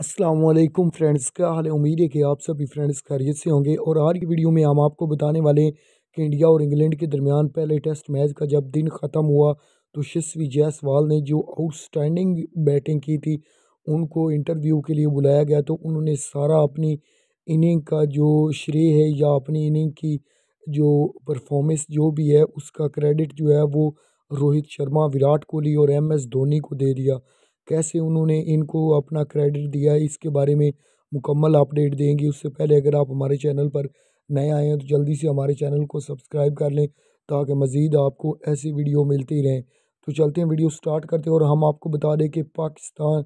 Aslam friends क्या हाल है उम्मीद है कि आप सभी फ्रेंड्स खैरियत से होंगे और आज की वीडियो में हम आपको बताने वाले हैं कि इंडिया और इंग्लैंड के दरमियान पहले टेस्ट मैच का जब दिन ख़त्म हुआ तो शस्वी जायसवाल ने जो आउटस्टैंडिंग बैटिंग की थी उनको इंटरव्यू के लिए बुलाया गया तो उन्होंने सारा अपनी इनिंग का जो श्रेय है या अपनी इनिंग की जो परफॉर्मेंस जो भी है उसका क्रेडिट जो है वो रोहित शर्मा विराट कोहली और एम एस धोनी को दे दिया कैसे उन्होंने इनको अपना क्रेडिट दिया इसके बारे में मुकम्मल अपडेट देंगे उससे पहले अगर आप हमारे चैनल पर नए आए हैं तो जल्दी से हमारे चैनल को सब्सक्राइब कर लें ताकि मज़ीद आपको ऐसी वीडियो मिलती रहें तो चलते हैं वीडियो स्टार्ट करते हैं और हम आपको बता दें कि पाकिस्तान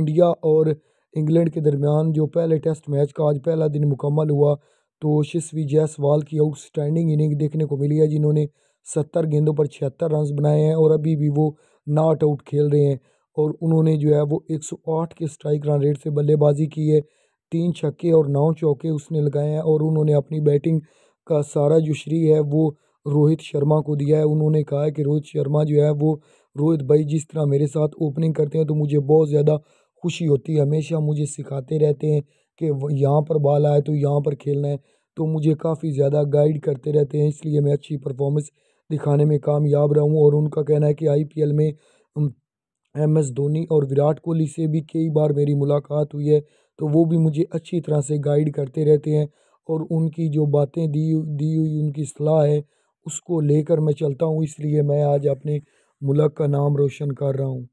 इंडिया और इंग्लैंड के दरमियान जो पहले टेस्ट मैच का आज पहला दिन मुकम्मल हुआ तो शिशवी जायसवाल की आउटस्टैंडिंग इनिंग देखने को मिली है जिन्होंने सत्तर गेंदों पर छिहत्तर रन बनाए हैं और अभी भी वो नॉट आउट खेल रहे हैं और उन्होंने जो है वो 108 के स्ट्राइक रन रेट से बल्लेबाजी की है तीन छक्के और नौ चौके उसने लगाए हैं और उन्होंने अपनी बैटिंग का सारा जो श्री है वो रोहित शर्मा को दिया है उन्होंने कहा है कि रोहित शर्मा जो है वो रोहित भाई जिस तरह मेरे साथ ओपनिंग करते हैं तो मुझे बहुत ज़्यादा खुशी होती है हमेशा मुझे सिखाते रहते हैं कि यहाँ पर बाल आए तो यहाँ पर खेलना है तो मुझे काफ़ी ज़्यादा गाइड करते रहते हैं इसलिए मैं अच्छी परफॉर्मेंस दिखाने में कामयाब रहूँ और उनका कहना है कि आई में एम एस धोनी और विराट कोहली से भी कई बार मेरी मुलाकात हुई है तो वो भी मुझे अच्छी तरह से गाइड करते रहते हैं और उनकी जो बातें दी दी हुई उनकी सलाह है उसको लेकर मैं चलता हूँ इसलिए मैं आज अपने मुल्क का नाम रोशन कर रहा हूँ